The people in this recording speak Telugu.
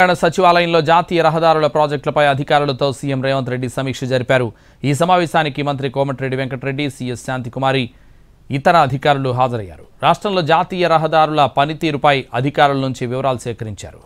తెలంగాణ సచివాలయంలో జాతీయ రహదారుల ప్రాజెక్టులపై అధికారులతో సీఎం రేవంత్ రెడ్డి సమీక్ష జరిపారు ఈ సమావేశానికి మంత్రి కోమటిరెడ్డి వెంకటరెడ్డి సీఎస్ శాంతికుమారి ఇతర అధికారులు హాజరయ్యారు రాష్ట్రంలో జాతీయ రహదారుల పనితీరుపై అధికారుల నుంచి వివరాలు సేకరించారు